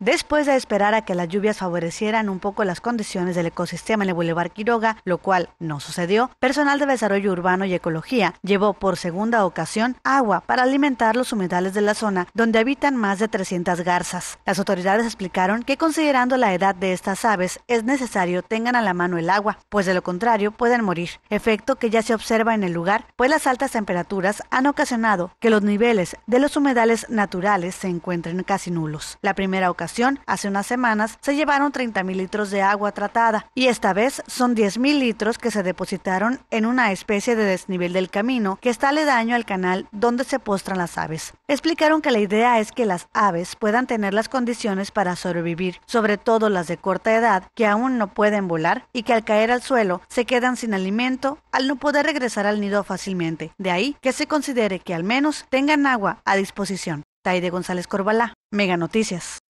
Después de esperar a que las lluvias favorecieran un poco las condiciones del ecosistema en el Boulevard Quiroga, lo cual no sucedió, personal de Desarrollo Urbano y Ecología llevó por segunda ocasión agua para alimentar los humedales de la zona donde habitan más de 300 garzas. Las autoridades explicaron que considerando la edad de estas aves es necesario tengan a la mano el agua, pues de lo contrario pueden morir, efecto que ya se observa en el lugar, pues las altas temperaturas han ocasionado que los niveles de los humedales naturales se encuentren casi nulos. La primera hace unas semanas se llevaron 30 mil litros de agua tratada y esta vez son 10 mil litros que se depositaron en una especie de desnivel del camino que está daño al canal donde se postran las aves. Explicaron que la idea es que las aves puedan tener las condiciones para sobrevivir, sobre todo las de corta edad que aún no pueden volar y que al caer al suelo se quedan sin alimento al no poder regresar al nido fácilmente. De ahí que se considere que al menos tengan agua a disposición. Taide González Corbalá, Mega Noticias.